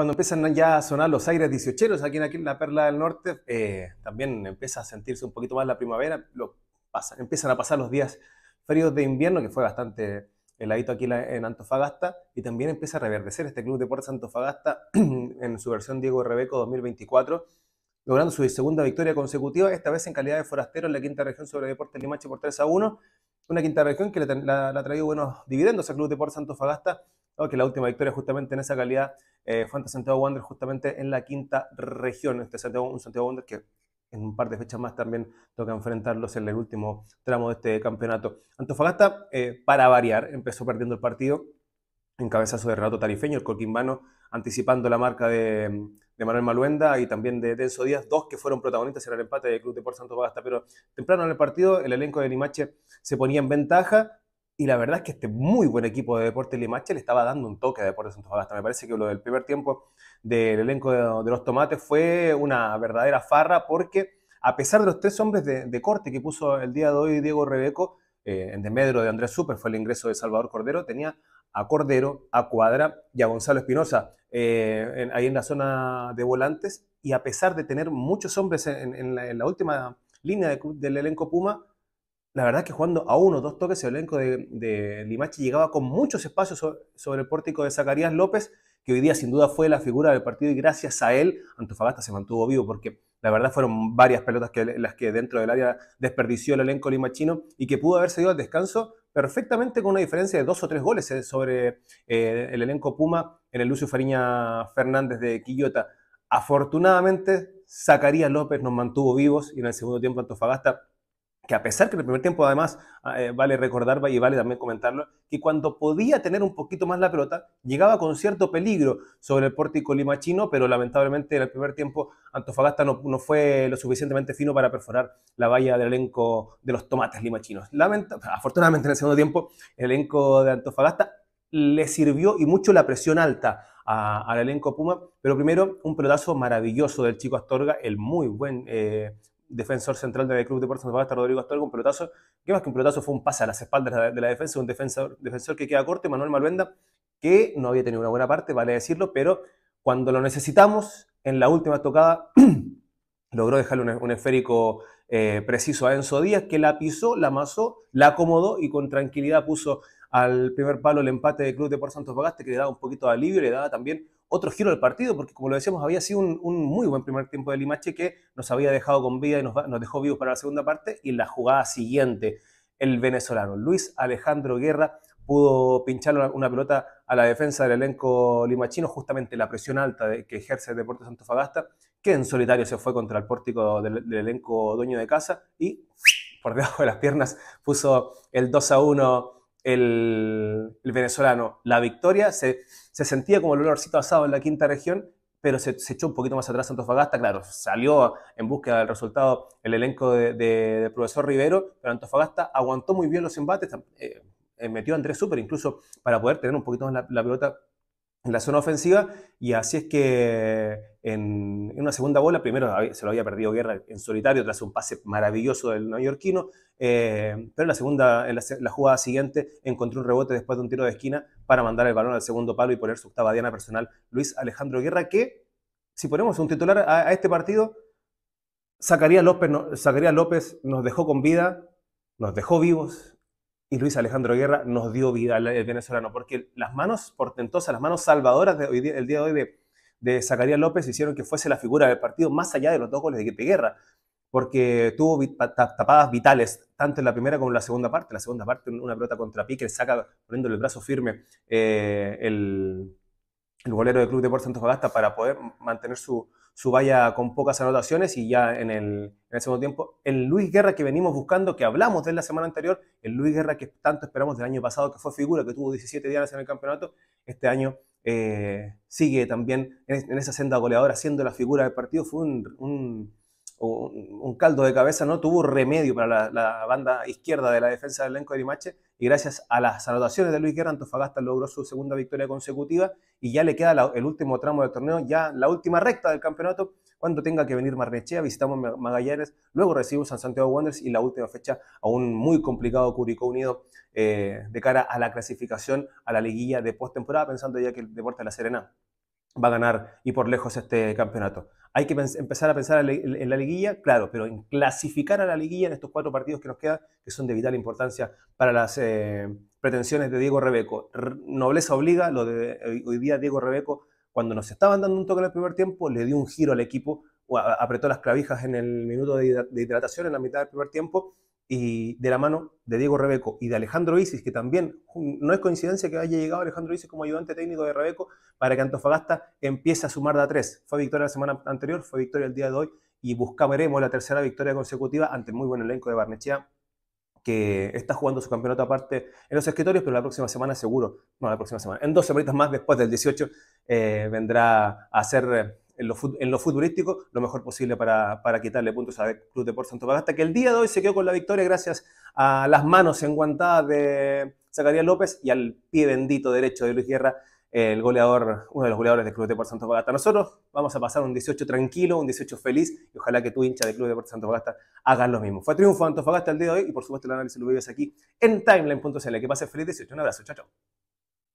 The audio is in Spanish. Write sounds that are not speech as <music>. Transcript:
cuando empiezan ya a sonar los aires dieciocheros aquí en, aquí en la Perla del Norte, eh, también empieza a sentirse un poquito más la primavera, lo pasa, empiezan a pasar los días fríos de invierno, que fue bastante heladito aquí en Antofagasta, y también empieza a reverdecer este Club Deportes Antofagasta <clears throat> en su versión Diego Rebeco 2024, logrando su segunda victoria consecutiva, esta vez en calidad de forastero en la quinta región sobre Deportes Limache por 3 a 1, una quinta región que le ha traído buenos dividendos al Club Deportes Antofagasta, que la última victoria justamente en esa calidad eh, fue ante Santiago Wander, justamente en la quinta región. Este Santiago, un que en un par de fechas más también toca enfrentarlos en el último tramo de este campeonato. Antofagasta, eh, para variar, empezó perdiendo el partido en cabezazo de Renato Tarifeño, el colquimbano anticipando la marca de, Manuel Maluenda y también de Denso Díaz, dos que fueron protagonistas en el empate del Club Santo Antofagasta, pero temprano en el partido el elenco de Limache se ponía en ventaja y la verdad es que este muy buen equipo de Deportes Limache le estaba dando un toque a Deportes Antofagasta. Me parece que lo del primer tiempo del elenco de, los tomates fue una verdadera farra porque a pesar de los tres hombres de, corte que puso el día de hoy Diego Rebeco, eh, en Medro de Andrés Super fue el ingreso de Salvador Cordero, tenía a Cordero, a Cuadra y a Gonzalo Espinosa eh, ahí en la zona de volantes. Y a pesar de tener muchos hombres en, la, última línea del elenco Puma, la verdad que jugando a uno, dos toques, el elenco de, Limachi llegaba con muchos espacios sobre, el pórtico de Zacarías López, que hoy día sin duda fue la figura del partido y gracias a él Antofagasta se mantuvo vivo porque la verdad fueron varias pelotas que, las que dentro del área desperdició el elenco limachino y que pudo haberse ido al descanso perfectamente con una diferencia de dos o tres goles eh, sobre eh, el elenco Puma en el Lucio Fariña Fernández de Quillota. Afortunadamente, Zacarías López nos mantuvo vivos y en el segundo tiempo Antofagasta que a pesar que en el primer tiempo además, ah, eh, vale recordar y vale también comentarlo, que cuando podía tener un poquito más la pelota, llegaba con cierto peligro sobre el pórtico limachino, pero lamentablemente en el primer tiempo Antofagasta no, no fue lo suficientemente fino para perforar la valla del elenco de los tomates limachinos. Lamenta afortunadamente en el segundo tiempo, el elenco de Antofagasta le sirvió y mucho la presión alta al elenco Puma, pero primero un pelotazo maravilloso del chico Astorga, el muy buen... Eh, defensor central del Club Deportes Santa Marta, Rodrigo Astorga, un pelotazo, qué más que un pelotazo fue un pase a las espaldas de la, defensa, un defensor, defensor que queda corto, Manuel Malvenda, que no había tenido una buena parte, vale decirlo, pero cuando lo necesitamos, en la última tocada, <clears throat> logró dejarle un, esférico eh, preciso a Enzo Díaz, que la pisó, la amasó, la acomodó y con tranquilidad puso al primer palo el empate de Club de Porto Santos que le daba un poquito de alivio, le daba también otro giro al partido, porque como lo decíamos, había sido un, muy buen primer tiempo de Limache que nos había dejado con vida y nos, dejó vivos para la segunda parte y la jugada siguiente, el venezolano Luis Alejandro Guerra pudo pinchar una, pelota a la defensa del elenco limachino, justamente la presión alta que ejerce el Deportes Fagasta, que en solitario se fue contra el pórtico del, del, elenco dueño de casa y por debajo de las piernas puso el 2 a 1 el, venezolano. La victoria se, sentía como el olorcito asado en la quinta región, pero se, echó un poquito más atrás Antofagasta. Claro, salió en búsqueda del resultado el elenco de, de, profesor Rivero, pero Antofagasta aguantó muy bien los embates. Eh, eh, metió a Andrés super incluso para poder tener un poquito más la pelota en la zona ofensiva y así es que en, una segunda bola, primero se lo había perdido Guerra en solitario tras un pase maravilloso del neoyorquino, eh, pero en la segunda, en la, jugada siguiente encontró un rebote después de un tiro de esquina para mandar el balón al segundo palo y poner su octava diana personal Luis Alejandro Guerra, que si ponemos un titular a, este partido, sacaría López, López nos dejó con vida, nos dejó vivos, y Luis Alejandro Guerra nos dio vida al, venezolano, porque las manos portentosas, las manos salvadoras el día de hoy de, Zacarías López hicieron que fuese la figura del partido más allá de los dos goles de, Guerra, porque tuvo tapadas vitales, tanto en la primera como en la segunda parte. la segunda parte, una pelota contra pique saca poniéndole el brazo firme eh, el, el golero del Club de santos Gasta para poder mantener su, valla con pocas anotaciones y ya en el, en segundo tiempo el Luis Guerra que venimos buscando, que hablamos de la semana anterior, el Luis Guerra que tanto esperamos del año pasado, que fue figura, que tuvo 17 días en el campeonato, este año eh, sigue también en, esa senda goleadora siendo la figura del partido, fue un un, caldo de cabeza, no tuvo remedio para la, banda izquierda de la defensa del elenco de Limache y gracias a las anotaciones de Luis Guerra, Antofagasta logró su segunda victoria consecutiva y ya le queda el último tramo del torneo, ya la última recta del campeonato, cuando tenga que venir Marnechea, visitamos Magallanes, luego recibimos San Santiago Wanderers y la última fecha a un muy complicado Curicó Unido eh, de cara a la clasificación a la liguilla de postemporada, pensando ya que el Deporte de La Serena va a ganar y por lejos este campeonato. Hay que empezar a pensar en la liguilla, claro, pero en clasificar a la liguilla en estos cuatro partidos que nos quedan, que son de vital importancia para las eh, pretensiones de Diego Rebeco. Nobleza obliga, lo de eh, hoy día Diego Rebeco, cuando nos estaban dando un toque en el primer tiempo, le dio un giro al equipo, apretó las clavijas en el minuto de hidratación en la mitad del primer tiempo y de la mano de Diego Rebeco y de Alejandro Isis, que también no es coincidencia que haya llegado Alejandro Isis como ayudante técnico de Rebeco para que Antofagasta empiece a sumar de a tres. Fue victoria la semana anterior, fue victoria el día de hoy y buscaremos la tercera victoria consecutiva ante el muy buen elenco de Barnechea que está jugando su campeonato aparte en los escritorios, pero la próxima semana seguro, no la próxima semana, en dos semanitas más después del 18 eh, vendrá a hacer en lo, futurístico lo futbolístico lo mejor posible para, quitarle puntos a Club de Deportes Santo Pagasta, que el día de hoy se quedó con la victoria gracias a las manos enguantadas de Zacarías López y al pie bendito derecho de Luis Guerra, el goleador, uno de los goleadores de Club de Deportes Santo Pagasta. Nosotros vamos a pasar un 18 tranquilo, un 18 feliz y ojalá que tu hincha de Club de Deportes Santo Pagasta hagas lo mismo. Fue triunfo de Antofagasta el día de hoy y por supuesto el análisis lo vives aquí en timeline.cl. Que pases feliz 18. Un abrazo, chao, chao.